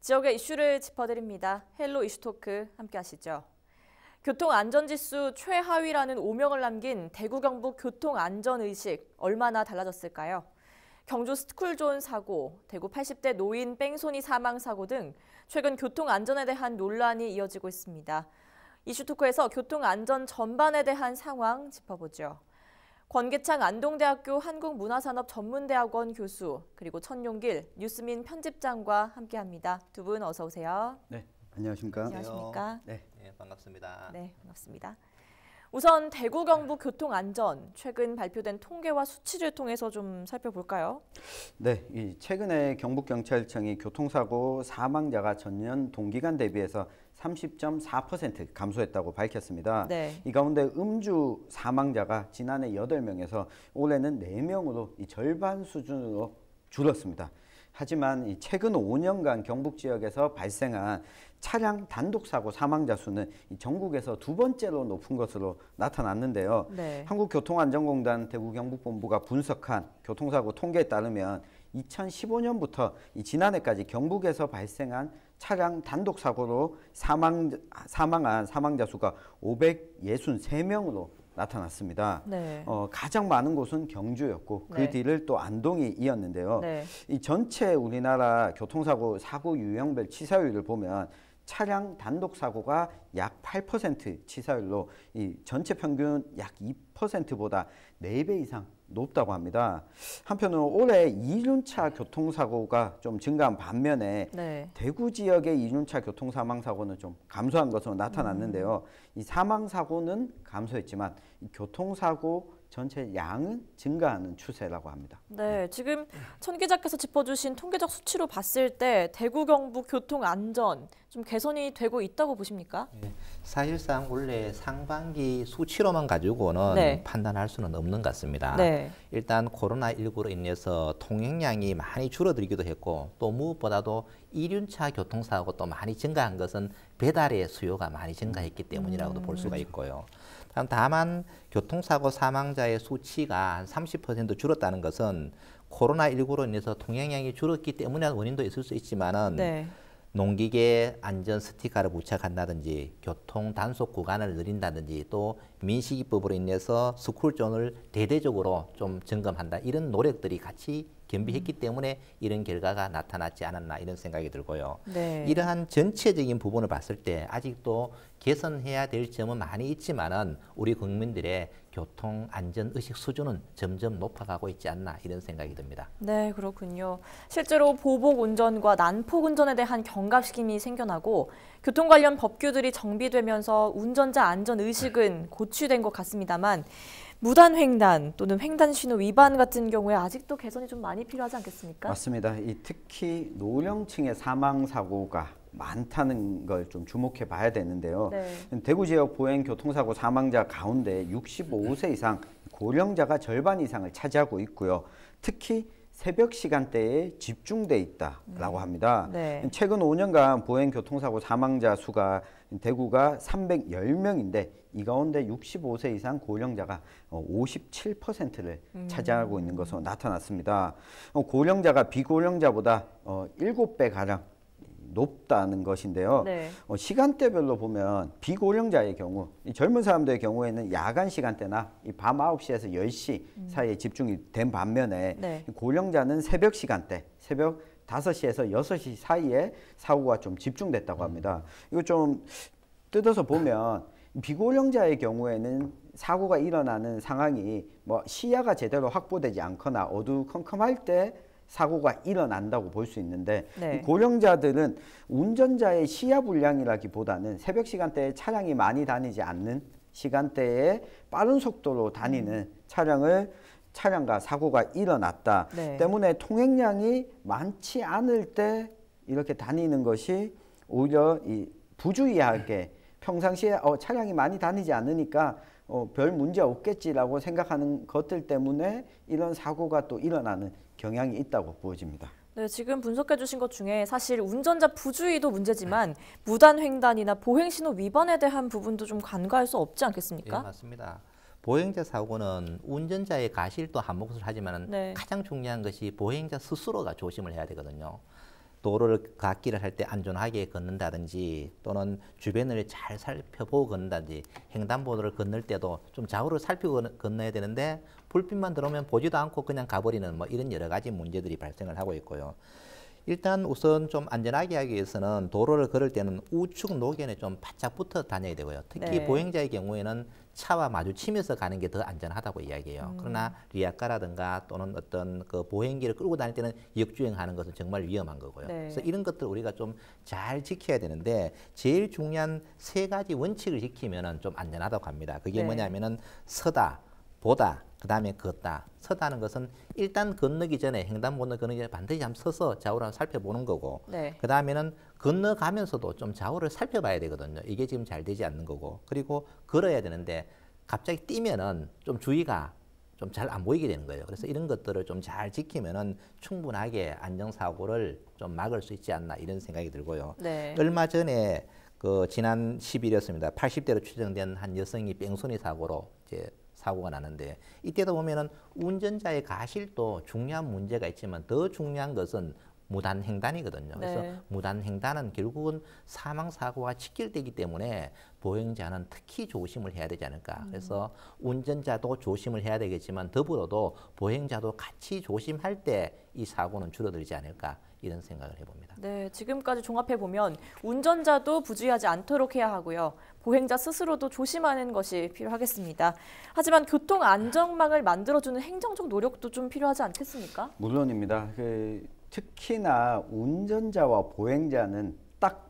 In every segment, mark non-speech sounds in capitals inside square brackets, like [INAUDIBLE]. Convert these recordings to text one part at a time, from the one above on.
지역의 이슈를 짚어드립니다. 헬로 이슈토크 함께 하시죠. 교통안전지수 최하위라는 오명을 남긴 대구 경북 교통안전의식 얼마나 달라졌을까요? 경주 스쿨존 사고, 대구 80대 노인 뺑소니 사망 사고 등 최근 교통안전에 대한 논란이 이어지고 있습니다. 이슈토크에서 교통안전 전반에 대한 상황 짚어보죠. 권계창 안동대학교 한국문화산업전문대학원 교수 그리고 천용길 뉴스민 편집장과 함께합니다. 두 분 어서 오세요. 네, 안녕하십니까? 안녕하십니까? 네, 네 반갑습니다. 네, 반갑습니다. 우선 대구 경북 네. 교통 안전 최근 발표된 통계와 수치를 통해서 좀 살펴볼까요? 네, 최근에 경북 경찰청이 교통사고 사망자가 전년 동기간 대비해서 30.4% 감소했다고 밝혔습니다. 네. 이 가운데 음주 사망자가 지난해 8명에서 올해는 4명으로 이 절반 수준으로 줄었습니다. 하지만 최근 5년간 경북 지역에서 발생한 차량 단독 사고 사망자 수는 전국에서 두 번째로 높은 것으로 나타났는데요. 네. 한국교통안전공단 대구경북본부가 분석한 교통사고 통계에 따르면 2015년부터 지난해까지 경북에서 발생한 차량 단독 사고로 사망, 사망한 사망자 수가 563명으로 나타났습니다. 네. 어, 가장 많은 곳은 경주였고 그 네. 그 뒤를 또 안동이 이었는데요. 네. 이 전체 우리나라 교통사고 사고 유형별 치사율을 보면 차량 단독 사고가 약 8% 치사율로 이 전체 평균 약 2%보다 4배 이상 높다고 합니다. 한편으로 올해 이륜차 교통사고가 좀 증가한 반면에 네. 대구 지역의 이륜차 교통 사망 사고는 좀 감소한 것으로 나타났는데요. 음. 이 사망 사고는 감소했지만 교통사고 전체 양은 증가하는 추세라고 합니다. 네, 지금 천 기자께서 짚어주신 통계적 수치로 봤을 때 대구 경북 교통 안전 좀 개선이 되고 있다고 보십니까? 네, 사실상 원래 상반기 수치로만 가지고는 네. 판단할 수는 없는 것 같습니다. 네. 일단 코로나 19로 인해서 통행량이 많이 줄어들기도 했고 또 무엇보다도 일륜차 교통사고 또 많이 증가한 것은 배달의 수요가 많이 증가했기 때문이라고도 음. 볼 수가 음. 있고요. 다만 교통사고 사망자의 수치가 한 30% 줄었다는 것은 코로나19로 인해서 통행량이 줄었기 때문에 원인도 있을 수 있지만은 네. 농기계 안전 스티커를 부착한다든지 교통 단속 구간을 늘린다든지 또 민식이법으로 인해서 스쿨존을 대대적으로 좀 점검한다 이런 노력들이 같이 겸비했기 음. 때문에 이런 결과가 나타났지 않았나 이런 생각이 들고요. 네. 이러한 전체적인 부분을 봤을 때 아직도 개선해야 될 점은 많이 있지만은 우리 국민들의 교통 안전 의식 수준은 점점 높아가고 있지 않나 이런 생각이 듭니다. 네, 그렇군요. 실제로 보복 운전과 난폭 운전에 대한 경각심이 생겨나고 교통 관련 법규들이 정비되면서 운전자 안전 의식은 고취된 것 같습니다만 무단 횡단 또는 횡단 신호 위반 같은 경우에 아직도 개선이 좀 많이 필요하지 않겠습니까? 맞습니다. 특히 노령층의 사망 사고가 많다는 걸 좀 주목해 봐야 되는데요. 네. 대구 지역 보행 교통사고 사망자 가운데 65세 이상 고령자가 절반 이상을 차지하고 있고요. 특히 새벽 시간대에 집중돼 있다라고 음. 합니다. 네. 최근 5년간 보행 교통사고 사망자 수가 대구가 310명인데 이 가운데 65세 이상 고령자가 57%를 음. 차지하고 있는 것으로 나타났습니다. 어, 고령자가 비고령자보다 7배 어, 가량 높다는 것인데요. 네. 어, 시간대별로 보면 비고령자의 경우, 젊은 사람들의 경우에는 야간 시간대나 밤 9시에서 10시 음. 사이에 집중이 된 반면에 네. 고령자는 새벽 시간대, 새벽 5시에서 6시 사이에 사고가 좀 집중됐다고 음. 합니다. 이거 좀 뜯어서 보면 비고령자의 경우에는 사고가 일어나는 상황이 뭐 시야가 제대로 확보되지 않거나 어두컴컴할 때 사고가 일어난다고 볼 수 있는데 네. 고령자들은 운전자의 시야 불량이라기보다는 새벽 시간대에 차량이 많이 다니지 않는 시간대에 빠른 속도로 다니는 음. 차량을 차량과 사고가 일어났다. 네. 때문에 통행량이 많지 않을 때 이렇게 다니는 것이 오히려 이 부주의하게 음. 평상시에 어, 차량이 많이 다니지 않으니까 어, 별 문제 없겠지라고 생각하는 것들 때문에 이런 사고가 또 일어나는 경향이 있다고 보여집니다. 네, 지금 분석해 주신 것 중에 사실 운전자 부주의도 문제지만 무단횡단이나 보행신호 위반에 대한 부분도 좀 간과할 수 없지 않겠습니까? 예, 맞습니다. 보행자 사고는 운전자의 가실도 한몫을 하지만 네. 가장 중요한 것이 보행자 스스로가 조심을 해야 되거든요. 도로를 갓길을 할 때 안전하게 걷는다든지 또는 주변을 잘 살펴보고 걷는다든지 횡단보도를 건널 때도 좀 좌우를 살피고 건너야 되는데 불빛만 들어오면 보지도 않고 그냥 가버리는 뭐 이런 여러 가지 문제들이 발생을 하고 있고요. 일단 우선 좀 안전하게 하기 위해서는 도로를 걸을 때는 우측 노견에 좀 바짝 붙어 다녀야 되고요. 특히 네. 보행자의 경우에는 차와 마주치면서 가는 게 더 안전하다고 이야기해요. 음. 그러나 리아카라든가 또는 어떤 그 보행기를 끌고 다닐 때는 역주행하는 것은 정말 위험한 거고요. 네. 그래서 이런 것들 우리가 좀 잘 지켜야 되는데 제일 중요한 세 가지 원칙을 지키면은 좀 안전하다고 합니다. 그게 네. 뭐냐면은 서다, 보다, 그 다음에 걷다. 서다는 것은 일단 건너기 전에 횡단보도 건너기 전에 반드시 한번 서서 좌우를 살펴보는 거고 네. 그 다음에는 건너가면서도 좀 좌우를 살펴봐야 되거든요. 이게 지금 잘 되지 않는 거고 그리고 걸어야 되는데 갑자기 뛰면은 좀 주의가 좀 잘 안 보이게 되는 거예요. 그래서 이런 것들을 좀 잘 지키면은 충분하게 안전사고를 좀 막을 수 있지 않나 이런 생각이 들고요. 네. 얼마 전에 그 지난 10일이었습니다. 80대로 추정된 한 여성이 뺑소니 사고로 이제 사고가 나는데 이때도 보면은 운전자의 가실도 중요한 문제가 있지만 더 중요한 것은 무단 횡단이거든요. 네. 그래서 무단 횡단은 결국은 사망 사고가 직결되기 때문에 보행자는 특히 조심을 해야 되지 않을까. 음. 그래서 운전자도 조심을 해야 되겠지만 더불어도 보행자도 같이 조심할 때 이 사고는 줄어들지 않을까 이런 생각을 해봅니다. 네, 지금까지 종합해 보면 운전자도 부주의하지 않도록 해야 하고요. 보행자 스스로도 조심하는 것이 필요하겠습니다. 하지만 교통 안전망을 만들어주는 행정적 노력도 좀 필요하지 않겠습니까? 물론입니다. 그, 특히나 운전자와 보행자는 딱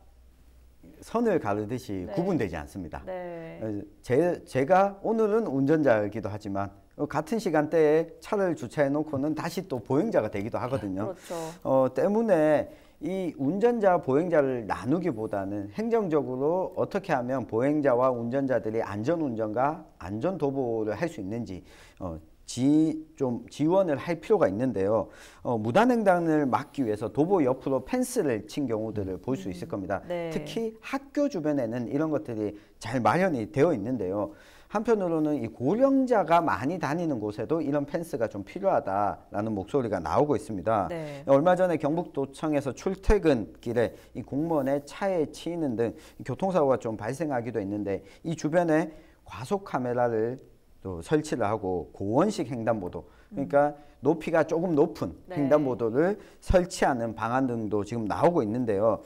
선을 가르듯이 네. 구분되지 않습니다. 네. 어, 제, 제가 오늘은 운전자이기도 하지만 어, 같은 시간대에 차를 주차해 놓고는 다시 또 보행자가 되기도 하거든요. 그렇죠. 어, 때문에 이 운전자 보행자를 나누기보다는 행정적으로 어떻게 하면 보행자와 운전자들이 안전 운전과 안전 도보를 할 수 있는지 어, 지, 좀 지원을 할 필요가 있는데요. 어, 무단횡단을 막기 위해서 도보 옆으로 펜스를 친 경우들을 볼 수 있을 음, 겁니다. 네. 특히 학교 주변에는 이런 것들이 잘 마련이 되어 있는데요. 한편으로는 이 고령자가 많이 다니는 곳에도 이런 펜스가 좀 필요하다라는 목소리가 나오고 있습니다. 네. 얼마 전에 경북도청에서 출퇴근길에 이 공무원의 차에 치이는 등 교통사고가 좀 발생하기도 했는데 이 주변에 과속 카메라를 또 설치를 하고 고원식 횡단보도 그러니까 음. 높이가 조금 높은 네. 횡단보도를 설치하는 방안 등도 지금 나오고 있는데요.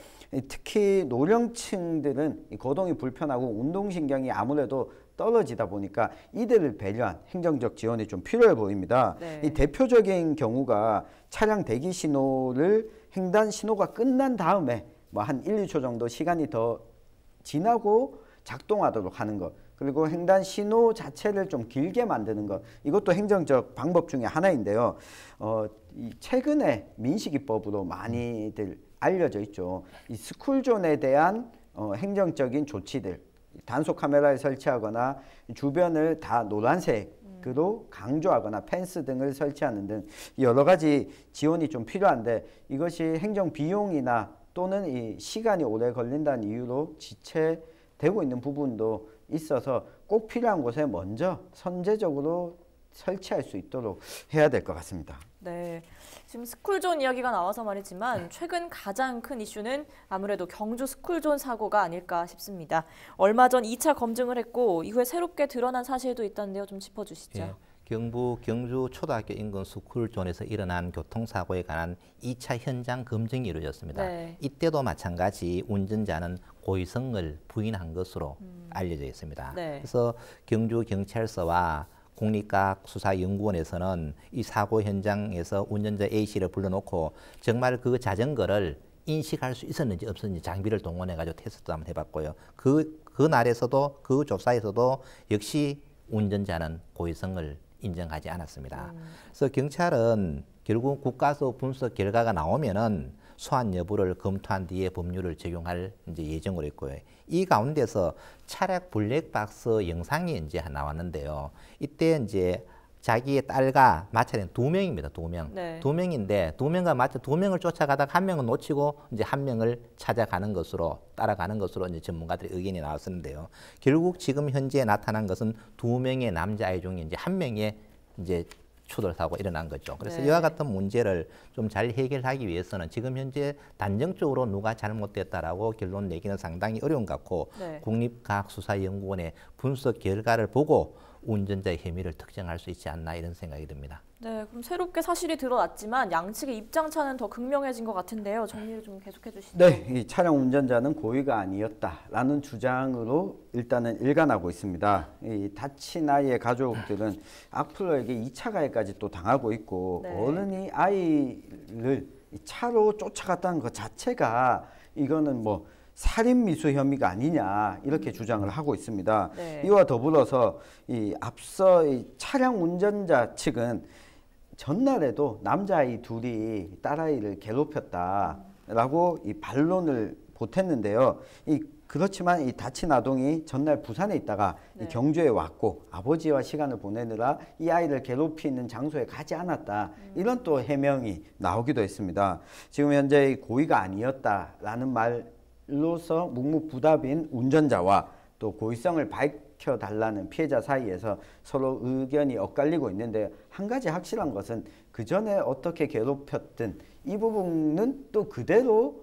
특히 노령층들은 거동이 불편하고 운동신경이 아무래도 떨어지다 보니까 이들을 배려한 행정적 지원이 좀 필요해 보입니다. 네. 이 대표적인 경우가 차량 대기 신호를 횡단 신호가 끝난 다음에 뭐한 1, 2초 정도 시간이 더 지나고 작동하도록 하는 것. 그리고 횡단 신호 자체를 좀 길게 만드는 것 이것도 행정적 방법 중에 하나인데요. 어, 이 최근에 민식이법으로 많이들 알려져 있죠. 이 스쿨존에 대한 어, 행정적인 조치들 단속 카메라를 설치하거나 주변을 다 노란색으로 강조하거나 펜스 등을 설치하는 등 여러 가지 지원이 좀 필요한데 이것이 행정 비용이나 또는 이 시간이 오래 걸린다는 이유로 지체되고 있는 부분도 있어서 꼭 필요한 곳에 먼저 선제적으로 설치할 수 있도록 해야 될 것 같습니다. 네, 지금 스쿨존 이야기가 나와서 말이지만 네. 최근 가장 큰 이슈는 아무래도 경주 스쿨존 사고가 아닐까 싶습니다. 얼마 전 2차 검증을 했고 이후에 새롭게 드러난 사실도 있다는데요. 좀 짚어주시죠. 예, 경북 경주 초등학교 인근 스쿨존에서 일어난 교통사고에 관한 2차 현장 검증이 이루어졌습니다. 네. 이때도 마찬가지 운전자는 고의성을 부인한 것으로 음. 알려져 있습니다. 네. 그래서 경주 경찰서와 국립과학수사연구원에서는 이 사고 현장에서 운전자 A씨를 불러놓고 정말 그 자전거를 인식할 수 있었는지 없었는지 장비를 동원해가지고 테스트 도 한번 해봤고요. 그, 그 날에서도 그 조사에서도 역시 운전자는 고의성을 인정하지 않았습니다. 음. 그래서 경찰은 결국 국가수 분석 결과가 나오면은 소환 여부를 검토한 뒤에 법률을 적용할 이제 예정으로 있고요. 이 가운데서 차량 블랙박스 영상이 이제 나왔는데요. 이때 이제 자기의 딸과 마찰은두 명입니다. 두 명. 네. 두 명인데 두 명과 마찰 두 명을 쫓아가다가 한 명은 놓치고 이제 한 명을 찾아가는 것으로 따라가는 것으로 이제 전문가들의 의견이 나왔었는데요. 결국 지금 현재 나타난 것은 두 명의 남자 아이 중에 이제 한 명의 이제 추돌하고 일어난 거죠. 그래서 네. 이와 같은 문제를 좀 잘 해결하기 위해서는 지금 현재 단정적으로 누가 잘못됐다라고 결론 내기는 상당히 어려운 것 같고 네. 국립과학수사연구원의 분석 결과를 보고 운전자의 혐의를 특정할 수 있지 않나 이런 생각이 듭니다. 네, 그럼 새롭게 사실이 드러났지만 양측의 입장 차는 더 극명해진 것 같은데요. 정리를 좀 계속해 주시죠. 네, 이 차량 운전자는 고의가 아니었다라는 주장으로 일단은 일관하고 있습니다. 이 다친 아이의 가족들은 [LAUGHS] 악플러에게 2차 가해까지 또 당하고 있고 네. 어른이 아이를 차로 쫓아갔다는 것 자체가 이거는 뭐 살인 미수 혐의가 아니냐 이렇게 음. 주장을 하고 있습니다. 네. 이와 더불어서 이 앞서 이 차량 운전자 측은 전날에도 남자아이 둘이 딸아이를 괴롭혔다라고 이 반론을 보탰는데요. 이 그렇지만 이 다친 아동이 전날 부산에 있다가 네. 경주에 왔고 아버지와 시간을 보내느라 이 아이를 괴롭히는 장소에 가지 않았다. 음. 이런 또 해명이 나오기도 했습니다. 지금 현재 고의가 아니었다라는 말 이로써 묵묵부답인 운전자와 또 고의성을 밝혀달라는 피해자 사이에서 서로 의견이 엇갈리고 있는데 한 가지 확실한 것은 그 전에 어떻게 괴롭혔든 이 부분은 또 그대로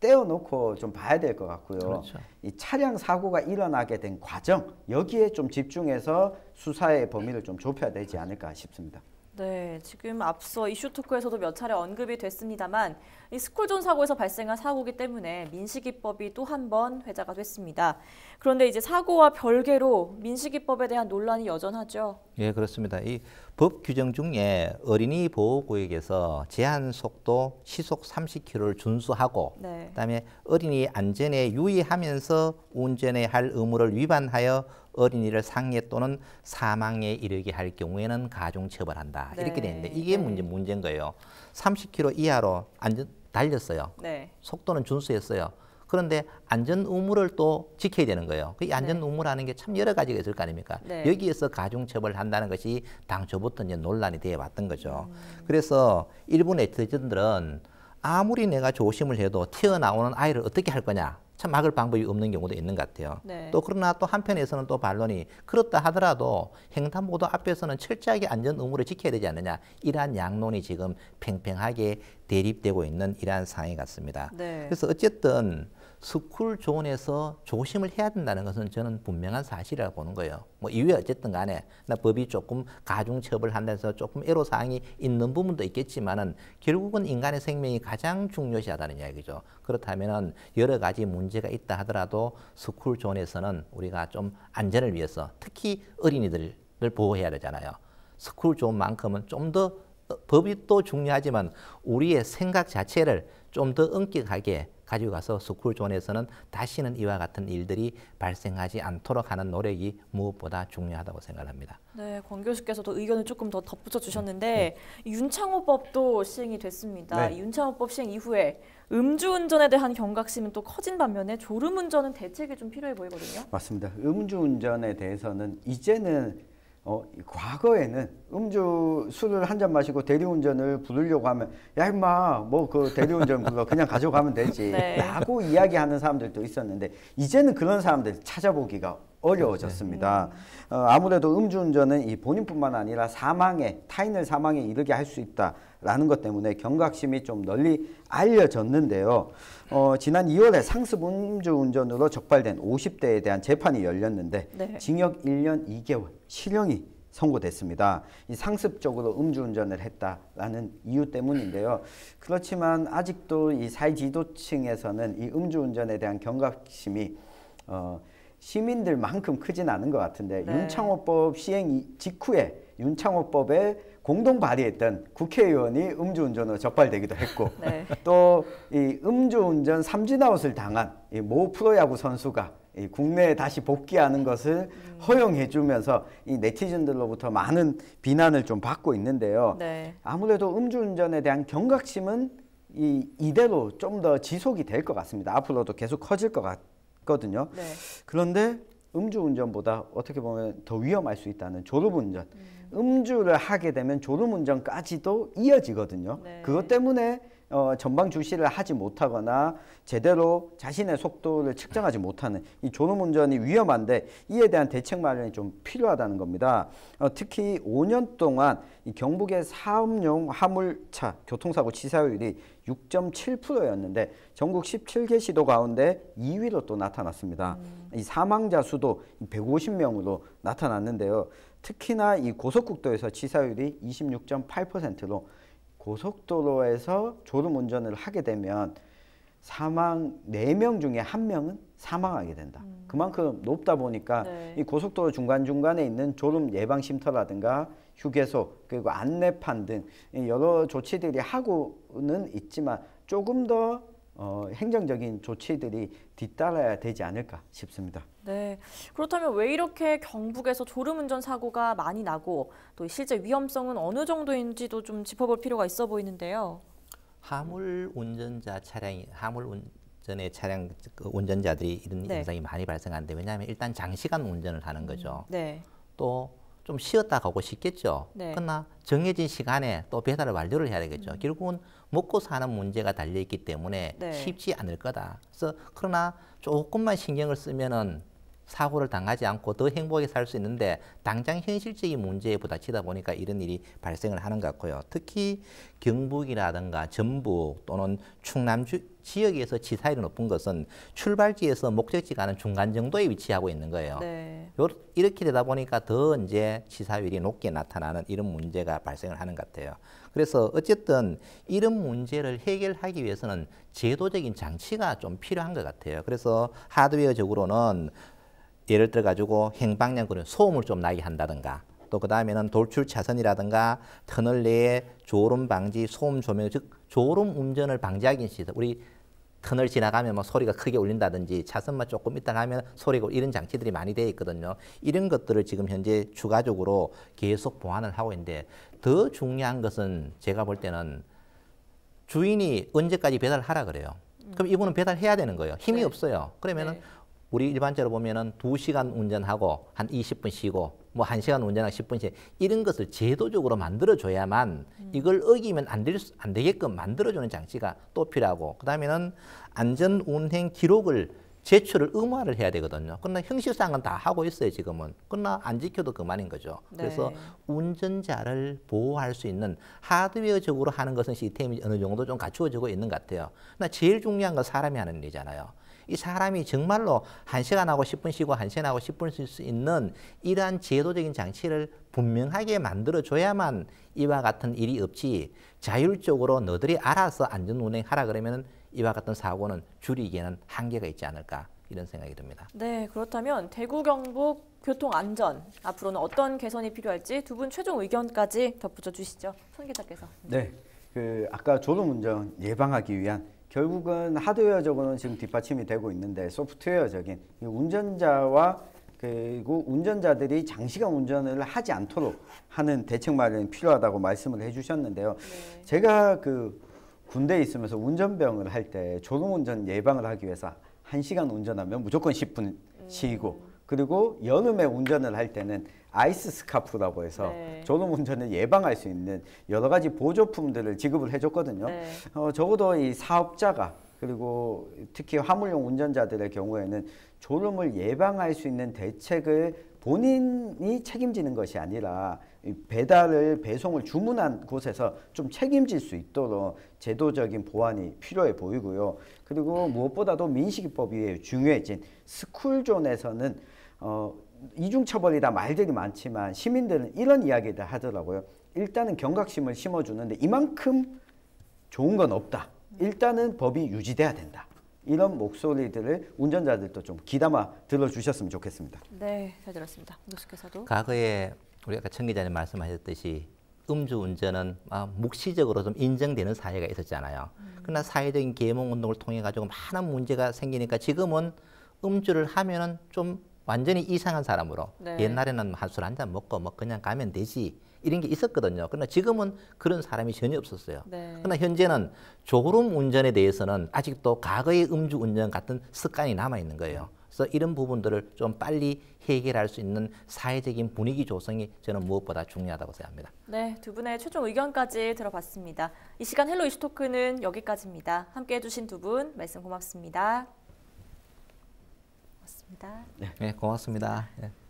떼어놓고 좀 봐야 될 것 같고요. 그렇죠. 이 차량 사고가 일어나게 된 과정 여기에 좀 집중해서 수사의 범위를 좀 좁혀야 되지 않을까 싶습니다. 네, 지금 앞서 이슈 토크에서도 몇 차례 언급이 됐습니다만 이 스쿨존 사고에서 발생한 사고기 때문에 민식이법이 또 한 번 회자가 됐습니다. 그런데 이제 사고와 별개로 민식이법에 대한 논란이 여전하죠. 예, 그렇습니다. 이 법 규정 중에 어린이 보호구역에서 제한 속도 시속 30km를 준수하고 네. 그다음에 어린이 안전에 유의하면서 운전에할 의무를 위반하여 어린이를 상해 또는 사망에 이르게 할 경우에는 가중 처벌한다. 네. 이렇게 돼 있는데 이게 네. 문제 문제인 거예요. 30km 이하로 안전 달렸어요. 네. 속도는 준수했어요. 그런데 안전 의무를 또 지켜야 되는 거예요. 그 안전 네. 의무라는 게 참 여러 가지가 있을 거 아닙니까? 네. 여기에서 가중처벌을 한다는 것이 당초부터 이제 논란이 되어 왔던 거죠. 음. 그래서 일본 네티즌들은 아무리 내가 조심을 해도 튀어나오는 아이를 어떻게 할 거냐. 참 막을 방법이 없는 경우도 있는 것 같아요. 네. 또 그러나 또 한편에서는 또 반론이 그렇다 하더라도 횡단보도 앞에서는 철저하게 안전 의무를 지켜야 되지 않느냐 이러한 양론이 지금 팽팽하게 대립되고 있는 이러한 상황 이 같습니다. 네. 그래서 어쨌든 스쿨 존에서 조심을 해야 된다는 것은 저는 분명한 사실이라고 보는 거예요. 뭐 이유에 어쨌든 간에 나 법이 조금 가중처벌 한다해서 조금 애로사항이 있는 부분도 있겠지만은 결국은 인간의 생명이 가장 중요시하다는 이야기죠. 그렇다면은 여러 가지 문제가 있다 하더라도 스쿨 존에서는 우리가 좀 안전을 위해서 특히 어린이들을 보호해야 되잖아요. 스쿨 존만큼은 좀더 어, 법이 또 중요하지만 우리의 생각 자체를 좀더 엄격하게 가지고 가서 스쿨존에서는 다시는 이와 같은 일들이 발생하지 않도록 하는 노력이 무엇보다 중요하다고 생각합니다. 네, 권 교수께서도 의견을 조금 더 덧붙여 주셨는데 네. 윤창호법도 시행이 됐습니다. 네. 윤창호법 시행 이후에 음주운전에 대한 경각심은 또 커진 반면에 졸음운전은 대책이 좀 필요해 보이거든요. 맞습니다. 음주운전에 대해서는 이제는 어, 과거에는 음주 술을 한 잔 마시고 대리운전을 부르려고 하면 야 임마 뭐 그 대리운전 불러 그냥 가져가면 되지 [LAUGHS] 네. 라고 이야기하는 사람들도 있었는데 이제는 그런 사람들 찾아보기가 어려워졌습니다. 네. 어, 아무래도 음주운전은 이 본인뿐만 아니라 사망에 타인을 사망에 이르게 할 수 있다. 라는 것 때문에 경각심이 좀 널리 알려졌는데요. 어, 지난 2월에 상습 음주운전으로 적발된 50대에 대한 재판이 열렸는데 네. 징역 1년 2개월 실형이 선고됐습니다. 이 상습적으로 음주운전을 했다라는 이유 때문인데요. 그렇지만 아직도 이 사회 지도층에서는 이 음주운전에 대한 경각심이 어, 시민들만큼 크진 않은 것 같은데 네. 윤창호법 시행 직후에 윤창호법의 공동 발의했던 국회의원이 음주운전으로 적발되기도 했고 [LAUGHS] 네. 또이 음주운전 삼진아웃을 당한 이 모 프로야구 선수가 이 국내에 다시 복귀하는 것을 음. 허용해주면서 이 네티즌들로부터 많은 비난을 좀 받고 있는데요. 네. 아무래도 음주운전에 대한 경각심은 이 이대로 좀 더 지속이 될 것 같습니다. 앞으로도 계속 커질 것 같거든요. 네. 그런데 음주운전보다 어떻게 보면 더 위험할 수 있다는 졸업운전 음. 음주를 하게 되면 졸음 운전까지도 이어지거든요. 네. 그것 때문에 어, 전방 주시를 하지 못하거나 제대로 자신의 속도를 측정하지 못하는 이 졸음운전이 위험한데 이에 대한 대책 마련이 좀 필요하다는 겁니다. 어, 특히 5년 동안 이 경북의 사업용 화물차 교통사고 치사율이 6.7%였는데 전국 17개 시도 가운데 2위로 또 나타났습니다. 음. 이 사망자 수도 150명으로 나타났는데요. 특히나 이 고속국도에서 치사율이 26.8%로 고속도로에서 졸음운전을 하게 되면 사망 네 명 중에 한명은 사망하게 된다. 음. 그만큼 높다 보니까 네. 이 고속도로 중간중간에 있는 졸음 예방 쉼터라든가 휴게소 그리고 안내판 등 여러 조치들이 하고는 있지만 조금 더 어, 행정적인 조치들이 뒤따라야 되지 않을까 싶습니다. 네, 그렇다면 왜 이렇게 경북에서 졸음운전 사고가 많이 나고 또 실제 위험성은 어느 정도인지도 좀 짚어볼 필요가 있어 보이는데요. 화물 운전자 차량이 화물 운, 전의 차량 그 운전자들이 이런 네. 현상이 많이 발생한데 왜냐하면 일단 장시간 운전을 하는 거죠. 네. 또좀 쉬었다 가고 싶겠죠. 네. 그러나 정해진 시간에 또 배달을 완료를 해야 되겠죠. 음. 결국은 먹고 사는 문제가 달려있기 때문에 네. 쉽지 않을 거다. 그래서 그러나 조금만 신경을 쓰면은 사고를 당하지 않고 더 행복하게 살 수 있는데 당장 현실적인 문제에 부딪히다 보니까 이런 일이 발생을 하는 것 같고요. 특히 경북이라든가 전북 또는 충남 주, 지역에서 지사율이 높은 것은 출발지에서 목적지 가는 중간 정도에 위치하고 있는 거예요. 네. 이렇게 되다 보니까 더 이제 치사율이 높게 나타나는 이런 문제가 발생을 하는 것 같아요. 그래서 어쨌든 이런 문제를 해결하기 위해서는 제도적인 장치가 좀 필요한 것 같아요. 그래서 하드웨어적으로는 예를 들어 가지고 행방량 그런 소음을 좀 나게 한다든가 또 그 다음에는 돌출 차선이라든가 터널 내에 졸음 방지 소음 조명 즉 졸음 운전을 방지하기 위해서 우리 터널 지나가면 뭐 소리가 크게 울린다든지 차선만 조금 있다 가면 소리가 이런 장치들이 많이 되어 있거든요. 이런 것들을 지금 현재 추가적으로 계속 보완을 하고 있는데 더 중요한 것은 제가 볼 때는 주인이 언제까지 배달하라 그래요. 그럼 이분은 음. 배달해야 되는 거예요. 힘이 네. 없어요. 그러면은 네. 우리 일반적으로 보면은 두시간 운전하고 한 이십 분 쉬고 뭐1시간운전하1 0분씩 이런 것을 제도적으로 만들어줘야만 음. 이걸 어기면 안, 될, 안 되게끔 만들어주는 장치가 또 필요하고 그 다음에는 안전운행 기록을 제출을 의무화를 해야 되거든요. 그러나 형식상은 다 하고 있어요, 지금은. 그러나 안 지켜도 그만인 거죠. 네. 그래서 운전자를 보호할 수 있는 하드웨어적으로 하는 것은 시스템이 어느 정도 좀 갖추어지고 있는 것 같아요. 그러나 제일 중요한 건 사람이 하는 일이잖아요. 이 사람이 정말로 한시간 하고 십 분 쉬고 한시간 하고 십 분 쉴 수 있는 이러한 제도적인 장치를 분명하게 만들어줘야만 이와 같은 일이 없지 자율적으로 너들이 알아서 안전운행하라 그러면 이와 같은 사고는 줄이기에는 한계가 있지 않을까 이런 생각이 듭니다. 네, 그렇다면 대구 경북 교통 안전 앞으로는 어떤 개선이 필요할지 두 분 최종 의견까지 덧붙여 주시죠. 손 기자께서. 네. 그 아까 졸음 운전 예방하기 위한 결국은 하드웨어적으로는 지금 뒷받침이 되고 있는데 소프트웨어적인 운전자와 그리고 운전자들이 장시간 운전을 하지 않도록 하는 대책 마련이 필요하다고 말씀을 해주셨는데요. 네. 제가 그 군대에 있으면서 운전병을 할때 졸음운전 예방을 하기 위해서 한시간 운전하면 무조건 10분 음. 쉬고 그리고 여름에 운전을 할 때는 아이스 스카프라고 해서 네. 졸음운전을 예방할 수 있는 여러 가지 보조품들을 지급을 해줬거든요. 네. 어, 적어도 이 사업자가 그리고 특히 화물용 운전자들의 경우에는 졸음을 예방할 수 있는 대책을 본인이 책임지는 것이 아니라 배달을 배송을 주문한 곳에서 좀 책임질 수 있도록 제도적인 보완이 필요해 보이고요. 그리고 무엇보다도 민식이법 위에 중요해진 스쿨존에서는 어, 이중처벌이다 말들이 많지만 시민들은 이런 이야기를 하더라고요. 일단은 경각심을 심어주는데 이만큼 좋은 건 없다. 일단은 법이 유지돼야 된다. 이런 목소리들을 운전자들도 좀 귀담아 들어주셨으면 좋겠습니다. 네, 잘 들었습니다. 교수께서도. 과거에 우리 아까 청 기자님 말씀하셨듯이 음주운전은 아, 묵시적으로 좀 인정되는 사회가 있었잖아요. 음. 그러나 사회적인 계몽운동을 통해 가지고 많은 문제가 생기니까 지금은 음주를 하면은 좀 완전히 이상한 사람으로 네. 옛날에는 한 술 한 잔 먹고 뭐 그냥 가면 되지 이런 게 있었거든요. 그러나 지금은 그런 사람이 전혀 없었어요. 네. 그러나 현재는 졸음 운전에 대해서는 아직도 과거의 음주 운전 같은 습관이 남아 있는 거예요. 그래서 이런 부분들을 좀 빨리 해결할 수 있는 사회적인 분위기 조성이 저는 무엇보다 중요하다고 생각합니다. 네, 두 분의 최종 의견까지 들어봤습니다. 이 시간 헬로 이슈 토크는 여기까지입니다. 함께 해주신 두 분 말씀 고맙습니다. 감사합니다. 네, 고맙습니다. 네.